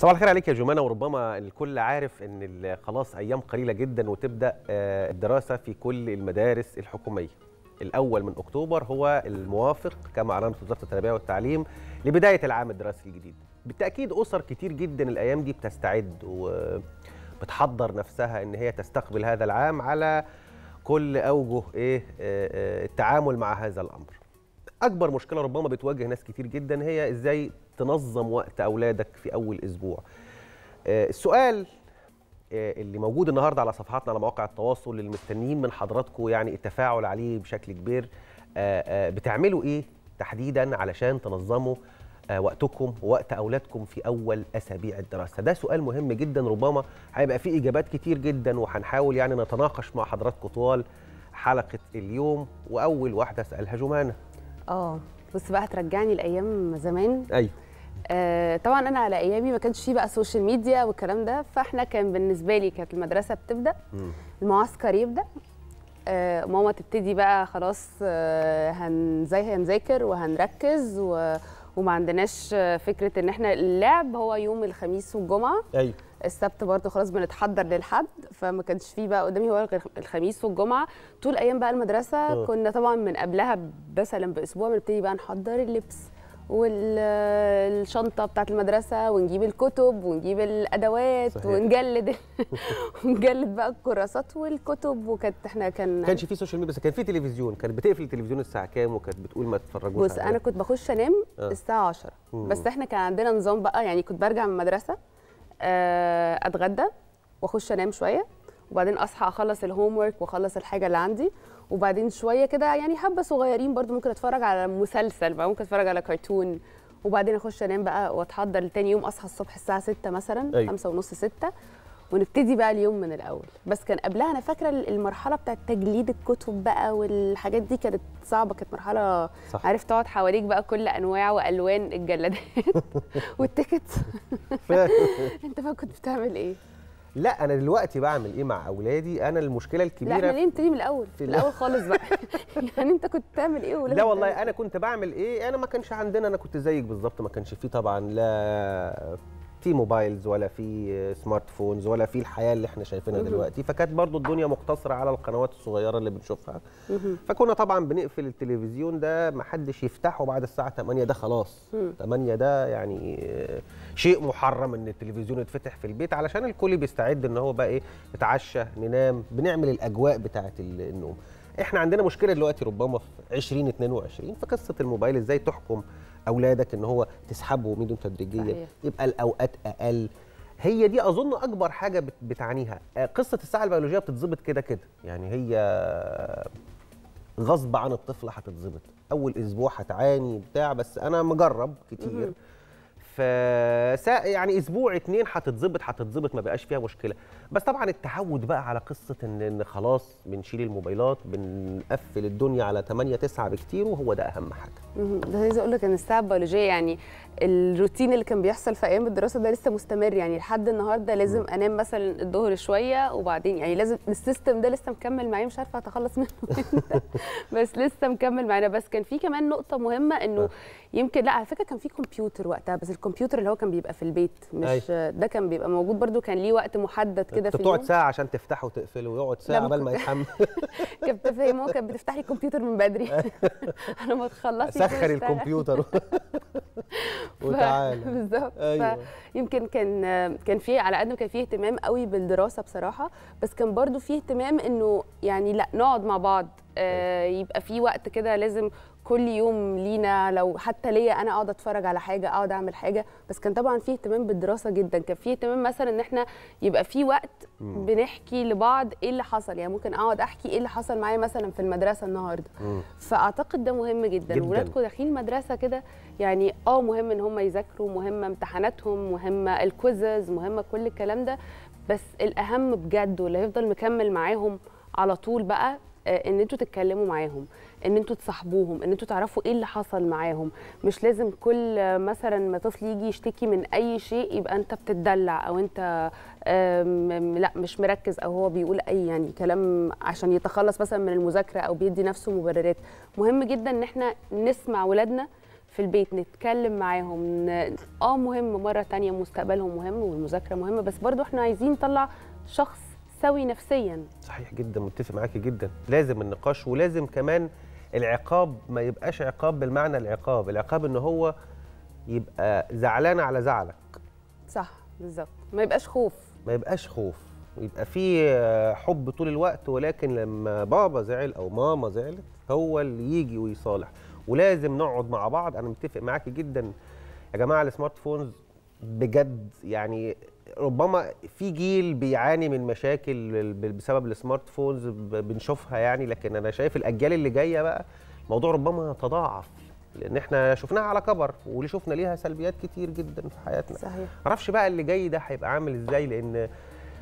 صباح الخير عليك يا جمانة وربما الكل عارف ان خلاص ايام قليله جدا وتبدا آه، الدراسه في كل المدارس الحكوميه الاول من اكتوبر هو الموافق كما اعلنت وزاره التربيه والتعليم لبدايه العام الدراسي الجديد بالتاكيد اسر كتير جدا الايام دي بتستعد وبتحضر نفسها ان هي تستقبل هذا العام على كل اوجه ايه آه، آه، التعامل مع هذا الامر اكبر مشكله ربما بتواجه ناس كتير جدا هي ازاي تنظم وقت اولادك في اول اسبوع آه، السؤال آه، اللي موجود النهارده على صفحاتنا على مواقع التواصل اللي مستنيين من حضراتكم يعني التفاعل عليه بشكل كبير آه، بتعملوا ايه تحديدا علشان تنظموا وقتكم ووقت اولادكم في اول اسابيع الدراسه ده سؤال مهم جدا ربما هيبقى فيه اجابات كتير جدا وهنحاول يعني نتناقش مع حضراتكم طوال حلقه اليوم واول واحده اسالها جمانه اه بص بقى هترجعني لايام زمان ايوه آه طبعا انا على ايامي ما كانش فيه بقى سوشيال ميديا والكلام ده فاحنا كان بالنسبه لي كانت المدرسه بتبدا المعسكر يبدا آه ماما تبتدي بقى خلاص آه هن زي هنذاكر وهنركز و وما عندناش فكره ان احنا اللعب هو يوم الخميس والجمعه ايوه السبت برضه خلاص بنتحضر للحد فما كانش فيه بقى قدامي هو الخميس والجمعه طول ايام بقى المدرسه كنا طبعا من قبلها مثلا باسبوع بنبتدي بقى نحضر اللبس والشنطه بتاعت المدرسه ونجيب الكتب ونجيب الادوات صحيح. ونجلد ونجلد بقى الكراسات والكتب وكانت احنا كان كانش في سوشيال ميديا بس كان في تلفزيون كانت بتقفل التلفزيون الساعه كام وكانت بتقول ما تتفرجوش بص انا كنت بخش انام آه. الساعه 10 بس احنا كان عندنا نظام بقى يعني كنت برجع من المدرسه آه، اتغدى واخش انام شويه وبعدين اصحى اخلص الهوم ورك واخلص الحاجه اللي عندي وبعدين شويه كده يعني حبه صغيرين برضو ممكن اتفرج على مسلسل بقى ممكن اتفرج على كرتون وبعدين اخش انام بقى واتحضر لتاني يوم اصحى الصبح الساعه 6 مثلا أيوة. 5 ونص 6 ونبتدي بقى اليوم من الاول بس كان قبلها انا فاكره المرحله بتاعه تجليد الكتب بقى والحاجات دي كانت صعبه كانت مرحله صح. عارف تقعد حواليك بقى كل انواع والوان الجلادات والتيكتس انت بقى كنت بتعمل ايه لا انا دلوقتي بعمل ايه مع اولادي انا المشكله الكبيره لا ليه انت من الاول في الاول خالص بقى يعني انت كنت بتعمل ايه ولا لا والله إيه؟ انا كنت بعمل ايه انا ما كانش عندنا انا كنت زيك بالظبط ما كانش فيه طبعا لا في موبايلز ولا في سمارت فونز ولا في الحياه اللي احنا شايفينها دلوقتي فكانت برضو الدنيا مقتصره على القنوات الصغيره اللي بنشوفها فكنا طبعا بنقفل التلفزيون ده ما حدش يفتحه بعد الساعه 8 ده خلاص 8 ده يعني شيء محرم ان التلفزيون يتفتح في البيت علشان الكل بيستعد ان هو بقى ايه نتعشى ننام بنعمل الاجواء بتاعه النوم احنا عندنا مشكله دلوقتي ربما في 2022 في قصه الموبايل ازاي تحكم اولادك ان هو تسحبهم منهم تدريجيا صحيح. يبقى الاوقات اقل هي دي اظن اكبر حاجه بتعانيها آه، قصه الساعه البيولوجيه بتتظبط كده كده يعني هي غصب عن الطفل هتتظبط اول اسبوع هتعاني بتاع بس انا مجرب كتير في يعني اسبوع اتنين هتتظبط هتتظبط ما بقاش فيها مشكله بس طبعا التعود بقى على قصه ان, إن خلاص بنشيل الموبايلات بنقفل الدنيا على 8 9 بكتير وهو ده اهم حاجه ده عايزه اقول لك ان الساعه البيولوجيه يعني الروتين اللي كان بيحصل في ايام الدراسه ده لسه مستمر يعني لحد النهارده لازم م. انام مثلا الظهر شويه وبعدين يعني لازم السيستم ده لسه مكمل معايا مش عارفه اتخلص منه بس لسه مكمل معانا بس كان في كمان نقطه مهمه انه آه. يمكن لا على فكره كان في كمبيوتر وقتها بس الكمبيوتر اللي هو كان بيبقى في البيت مش أي. أيوة. ده كان بيبقى موجود برده كان ليه وقت محدد كده في بتقعد ساعه عشان تفتحه وتقفله ويقعد ساعه قبل ما يتحمل كانت هو كانت بتفتح لي الكمبيوتر من بدري انا ما تخلصي سخر الكمبيوتر وتعالى بالظبط أيوة. يمكن كان كان في على قد ما كان في اهتمام قوي بالدراسه بصراحه بس كان برده في اهتمام انه يعني لا نقعد مع بعض آه، أيوة. يبقى في وقت كده لازم كل يوم لينا لو حتى ليا انا اقعد اتفرج على حاجه اقعد اعمل حاجه بس كان طبعا في اهتمام بالدراسه جدا كان في اهتمام مثلا ان احنا يبقى في وقت مم. بنحكي لبعض ايه اللي حصل يعني ممكن اقعد احكي ايه اللي حصل معايا مثلا في المدرسه النهارده فاعتقد ده مهم جدا, جداً. ولادكم داخلين مدرسه كده يعني اه مهم ان هم يذاكروا مهمه امتحاناتهم مهمه الكويزز مهمه كل الكلام ده بس الاهم بجد واللي هيفضل مكمل معاهم على طول بقى ان انتوا تتكلموا معاهم ان انتوا تصاحبوهم ان انتوا تعرفوا ايه اللي حصل معاهم مش لازم كل مثلا ما طفل يجي يشتكي من اي شيء يبقى انت بتتدلع او انت لا مش مركز او هو بيقول اي يعني كلام عشان يتخلص مثلا من المذاكره او بيدي نفسه مبررات مهم جدا ان احنا نسمع ولادنا في البيت نتكلم معاهم اه مهم مره تانية مستقبلهم مهم والمذاكره مهمه بس برضو احنا عايزين نطلع شخص سوي نفسيا صحيح جدا متفق معاكي جدا لازم النقاش ولازم كمان العقاب ما يبقاش عقاب بالمعنى العقاب العقاب ان هو يبقى زعلان على زعلك صح بالظبط ما يبقاش خوف ما يبقاش خوف ويبقى في حب طول الوقت ولكن لما بابا زعل او ماما زعلت هو اللي يجي ويصالح ولازم نقعد مع بعض انا متفق معاكي جدا يا جماعه السمارت فونز بجد يعني ربما في جيل بيعاني من مشاكل بسبب السمارت فونز بنشوفها يعني لكن انا شايف الاجيال اللي جايه بقى الموضوع ربما تضاعف لان احنا شفناها على كبر واللي شفنا ليها سلبيات كتير جدا في حياتنا صحيح معرفش بقى اللي جاي ده هيبقى عامل ازاي لان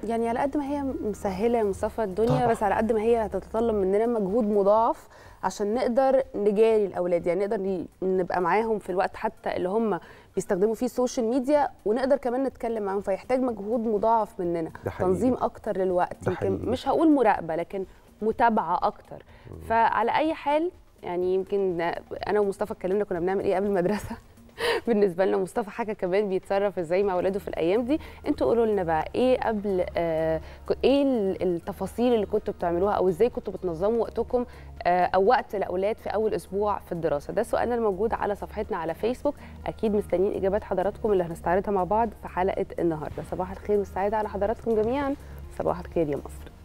يعني على قد ما هي مسهله يا مصطفى الدنيا طبعا. بس على قد ما هي هتتطلب مننا مجهود مضاعف عشان نقدر نجاري الاولاد يعني نقدر نبقى معاهم في الوقت حتى اللي هم بيستخدموا فيه السوشيال ميديا ونقدر كمان نتكلم معاهم فيحتاج مجهود مضاعف مننا تنظيم اكتر للوقت يمكن مش هقول مراقبه لكن متابعه اكتر فعلى اي حال يعني يمكن انا ومصطفى اتكلمنا كنا بنعمل ايه قبل المدرسه بالنسبه لنا مصطفى حكى كمان بيتصرف ازاي مع اولاده في الايام دي انتوا قولوا لنا بقى ايه قبل آه ايه التفاصيل اللي كنتوا بتعملوها او ازاي كنتوا بتنظموا وقتكم آه او وقت الاولاد في اول اسبوع في الدراسه ده سؤالنا الموجود على صفحتنا على فيسبوك اكيد مستنيين اجابات حضراتكم اللي هنستعرضها مع بعض في حلقه النهارده صباح الخير والسعاده على حضراتكم جميعا صباح الخير يا مصر